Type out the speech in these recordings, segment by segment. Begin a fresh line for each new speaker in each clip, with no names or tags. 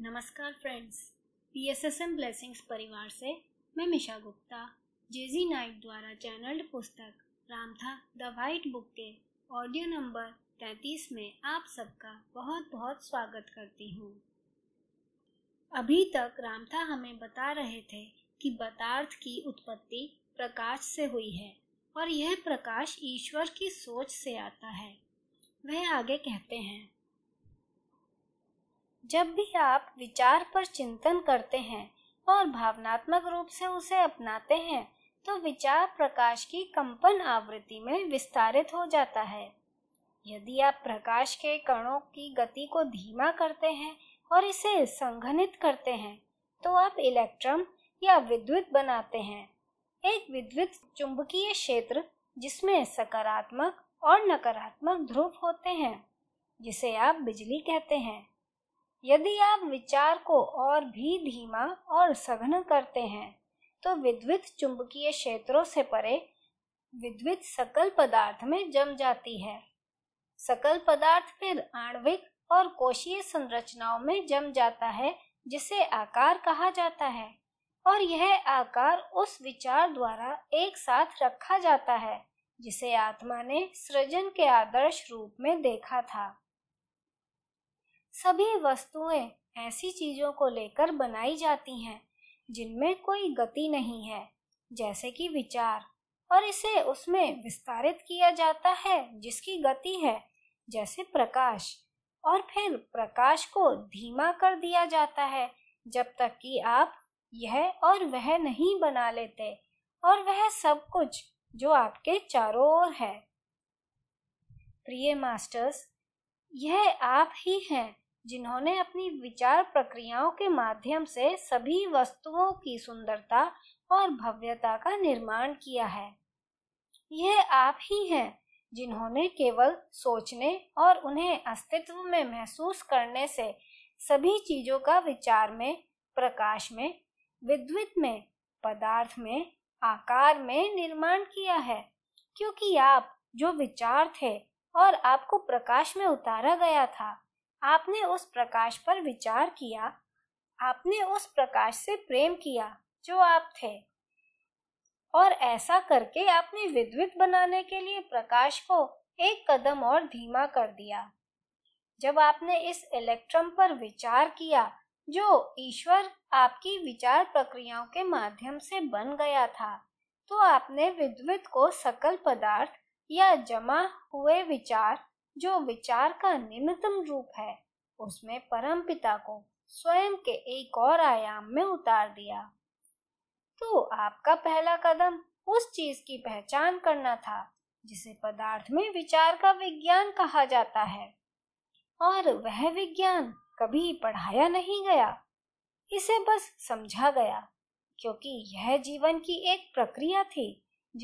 नमस्कार friends P S S M blessings परिवार से मैं मिशा गुप्ता जेजी नाइट द्वारा चैनल्ड पुस्तक रामथा द वाइट बुक के ऑडियो नंबर तैंतीस में आप सबका बहुत बहुत स्वागत करती हूँ अभी तक रामथा हमें बता रहे थे कि बतार्थ की उत्पत्ति प्रकाश से हुई है और यह प्रकाश ईश्वर की सोच से आता है वह आगे कहते हैं जब भी आप विचार पर चिंतन करते हैं और भावनात्मक रूप से उसे अपनाते हैं तो विचार प्रकाश की कंपन आवृत्ति में विस्तारित हो जाता है यदि आप प्रकाश के कणों की गति को धीमा करते हैं और इसे संघनित करते हैं तो आप इलेक्ट्रॉन या विद्युत बनाते हैं एक विद्युत चुंबकीय क्षेत्र जिसमें सकारात्मक और नकारात्मक ध्रुव होते हैं जिसे आप बिजली कहते हैं यदि आप विचार को और भी धीमा और सघन करते हैं तो विद्युत चुंबकीय क्षेत्रों से परे विद्युत सकल पदार्थ में जम जाती है सकल पदार्थ फिर आणविक और कोशीय संरचनाओं में जम जाता है जिसे आकार कहा जाता है और यह आकार उस विचार द्वारा एक साथ रखा जाता है जिसे आत्मा ने सृजन के आदर्श रूप में देखा था सभी वस्तुएं ऐसी चीजों को लेकर बनाई जाती हैं जिनमें कोई गति नहीं है जैसे कि विचार और इसे उसमें विस्तारित किया जाता है जिसकी गति है जैसे प्रकाश और फिर प्रकाश को धीमा कर दिया जाता है जब तक कि आप यह और वह नहीं बना लेते और वह सब कुछ जो आपके चारों ओर है प्रिय मास्टर्स यह आप ही हैं जिन्होंने अपनी विचार प्रक्रियाओं के माध्यम से सभी वस्तुओं की सुंदरता और भव्यता का निर्माण किया है यह आप ही हैं जिन्होंने केवल सोचने और उन्हें अस्तित्व में महसूस करने से सभी चीजों का विचार में प्रकाश में विद्युत में पदार्थ में आकार में निर्माण किया है क्योंकि आप जो विचार थे और आपको प्रकाश में उतारा गया था आपने उस प्रकाश पर विचार किया आपने उस प्रकाश से प्रेम किया जो आप थे और ऐसा करके आपने विद्युत बनाने के लिए प्रकाश को एक कदम और धीमा कर दिया जब आपने इस इलेक्ट्रॉन पर विचार किया जो ईश्वर आपकी विचार प्रक्रियाओं के माध्यम से बन गया था तो आपने विद्युत को सकल पदार्थ या जमा हुए विचार जो विचार का निम्नतम रूप है उसमें परम पिता को स्वयं के एक और आयाम में उतार दिया तो आपका पहला कदम उस चीज की पहचान करना था जिसे पदार्थ में विचार का विज्ञान कहा जाता है और वह विज्ञान कभी पढ़ाया नहीं गया इसे बस समझा गया क्योंकि यह जीवन की एक प्रक्रिया थी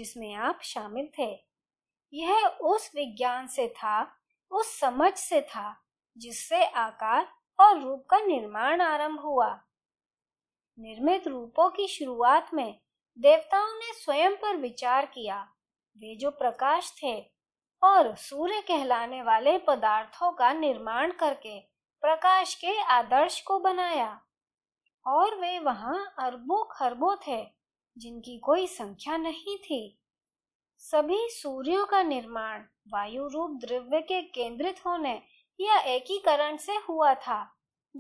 जिसमें आप शामिल थे यह उस विज्ञान से था उस समझ से था जिससे आकार और रूप का निर्माण आरंभ हुआ निर्मित रूपों की शुरुआत में देवताओं ने स्वयं पर विचार किया वे जो प्रकाश थे और सूर्य कहलाने वाले पदार्थों का निर्माण करके प्रकाश के आदर्श को बनाया और वे वहां अरबों खरबों थे जिनकी कोई संख्या नहीं थी सभी सूर्यों का निर्माण वायु रूप द्रव्य के केंद्रित होने या एकीकरण से हुआ था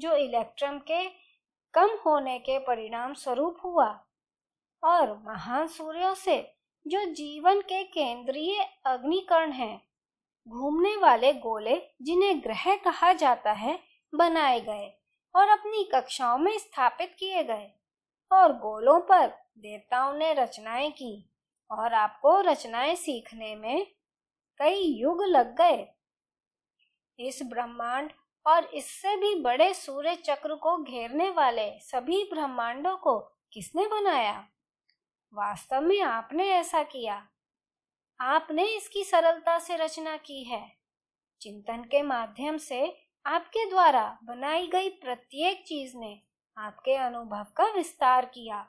जो इलेक्ट्रॉन के कम होने के परिणाम स्वरूप हुआ और महान सूर्यों से जो जीवन के केंद्रीय अग्निकर्ण हैं, घूमने वाले गोले जिन्हें ग्रह कहा जाता है बनाए गए और अपनी कक्षाओं में स्थापित किए गए और गोलों पर देवताओं ने रचनाएं की और आपको रचनाएं सीखने में कई युग लग गए इस ब्रह्मांड और इससे भी बड़े सूर्य चक्र को घेरने वाले सभी ब्रह्मांडों को किसने बनाया वास्तव में आपने ऐसा किया आपने इसकी सरलता से रचना की है चिंतन के माध्यम से आपके द्वारा बनाई गई प्रत्येक चीज ने आपके अनुभव का विस्तार किया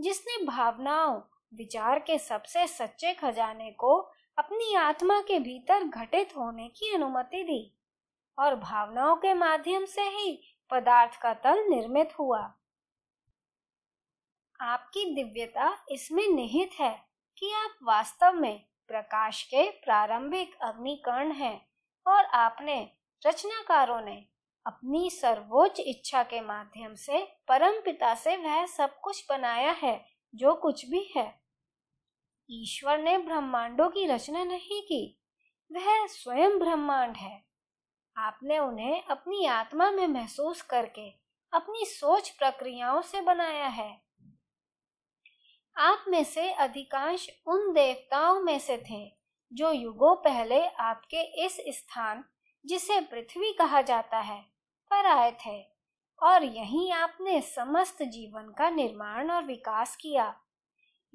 जिसने भावनाओं विचार के सबसे सच्चे खजाने को अपनी आत्मा के भीतर घटित होने की अनुमति दी और भावनाओं के माध्यम से ही पदार्थ का तल निर्मित हुआ आपकी दिव्यता इसमें निहित है कि आप वास्तव में प्रकाश के प्रारंभिक अग्निकर्ण हैं और आपने रचनाकारों ने अपनी सर्वोच्च इच्छा के माध्यम से परम पिता से वह सब कुछ बनाया है जो कुछ भी है ईश्वर ने ब्रह्मांडों की रचना नहीं की वह स्वयं ब्रह्मांड है आपने उन्हें अपनी आत्मा में महसूस करके अपनी सोच प्रक्रियाओं से बनाया है आप में से अधिकांश उन देवताओं में से थे जो युगों पहले आपके इस स्थान जिसे पृथ्वी कहा जाता है पर आए थे और यहीं आपने समस्त जीवन का निर्माण और विकास किया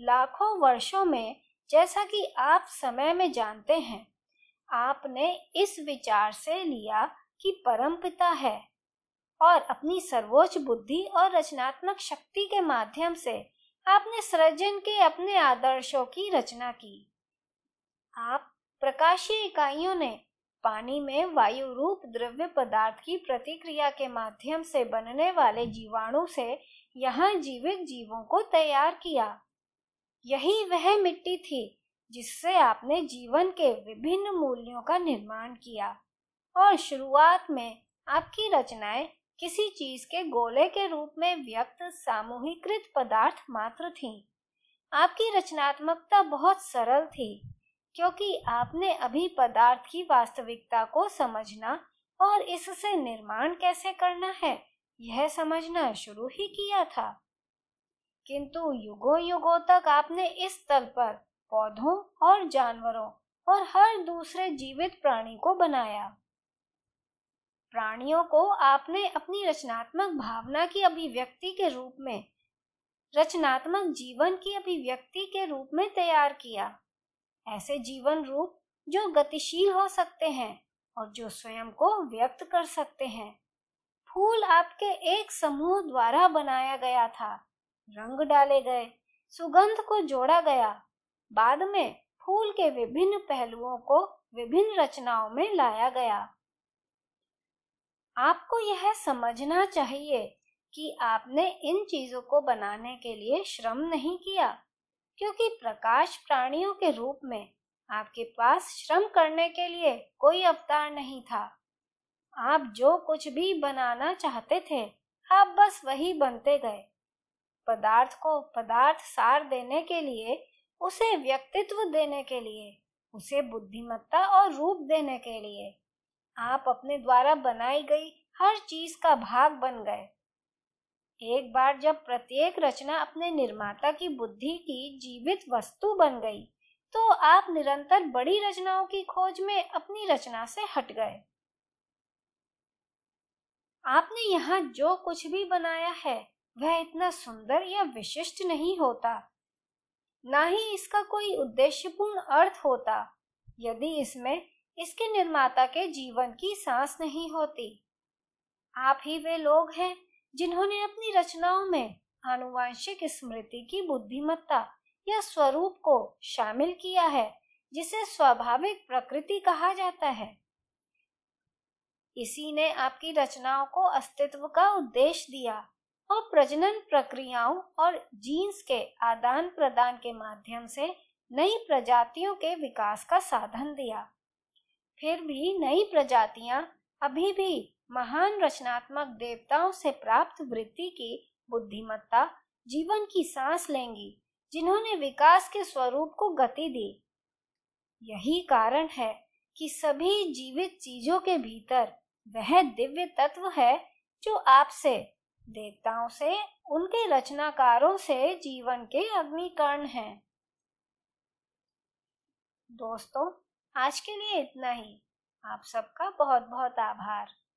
लाखों वर्षों में जैसा कि आप समय में जानते हैं आपने इस विचार से लिया कि परमपिता है और अपनी सर्वोच्च बुद्धि और रचनात्मक शक्ति के माध्यम से आपने सृजन के अपने आदर्शों की रचना की आप प्रकाशीय इकाइयों ने पानी में वायु रूप द्रव्य पदार्थ की प्रतिक्रिया के माध्यम से बनने वाले जीवाणु से यहाँ जीवित जीवों को तैयार किया यही वह मिट्टी थी जिससे आपने जीवन के विभिन्न मूल्यों का निर्माण किया और शुरुआत में आपकी रचनाएं किसी चीज के गोले के रूप में व्यक्त सामूहिकृत पदार्थ मात्र थी आपकी रचनात्मकता बहुत सरल थी क्योंकि आपने अभी पदार्थ की वास्तविकता को समझना और इससे निर्माण कैसे करना है यह समझना शुरू ही किया था किंतु युगों युगों तक आपने इस तल पर पौधों और जानवरों और हर दूसरे जीवित प्राणी को बनाया प्राणियों को आपने अपनी रचनात्मक भावना की अभिव्यक्ति के रूप में रचनात्मक जीवन की अभिव्यक्ति के रूप में तैयार किया ऐसे जीवन रूप जो गतिशील हो सकते हैं और जो स्वयं को व्यक्त कर सकते हैं फूल आपके एक समूह द्वारा बनाया गया था रंग डाले गए सुगंध को जोड़ा गया बाद में फूल के विभिन्न पहलुओं को विभिन्न रचनाओं में लाया गया आपको यह समझना चाहिए कि आपने इन चीजों को बनाने के लिए श्रम नहीं किया क्योंकि प्रकाश प्राणियों के रूप में आपके पास श्रम करने के लिए कोई अवतार नहीं था आप जो कुछ भी बनाना चाहते थे आप बस वही बनते गए पदार्थ को पदार्थ सार देने के लिए उसे व्यक्तित्व देने के लिए उसे बुद्धिमत्ता और रूप देने के लिए आप अपने द्वारा बनाई गई हर चीज का भाग बन गए एक बार जब प्रत्येक रचना अपने निर्माता की बुद्धि की जीवित वस्तु बन गई तो आप निरंतर बड़ी रचनाओं की खोज में अपनी रचना से हट गए आपने यहाँ जो कुछ भी बनाया है वह इतना सुंदर या विशिष्ट नहीं होता ना ही इसका कोई उद्देश्यपूर्ण अर्थ होता यदि इसमें इसके निर्माता के जीवन की सांस नहीं होती आप ही वे लोग हैं जिन्होंने अपनी रचनाओं में आनुवांशिक स्मृति की बुद्धिमत्ता या स्वरूप को शामिल किया है जिसे स्वाभाविक प्रकृति कहा जाता है इसी ने आपकी रचनाओं को अस्तित्व का उद्देश्य दिया और प्रजनन प्रक्रियाओं और जीन्स के आदान प्रदान के माध्यम से नई प्रजातियों के विकास का साधन दिया फिर भी नई प्रजातियां अभी भी महान रचनात्मक देवताओं से प्राप्त वृत्ति की बुद्धिमत्ता जीवन की सांस लेंगी जिन्होंने विकास के स्वरूप को गति दी यही कारण है कि सभी जीवित चीजों के भीतर वह दिव्य तत्व है जो आपसे देवताओं से उनके रचनाकारों से जीवन के अग्निकर्ण हैं दोस्तों आज के लिए इतना ही आप सबका बहुत बहुत आभार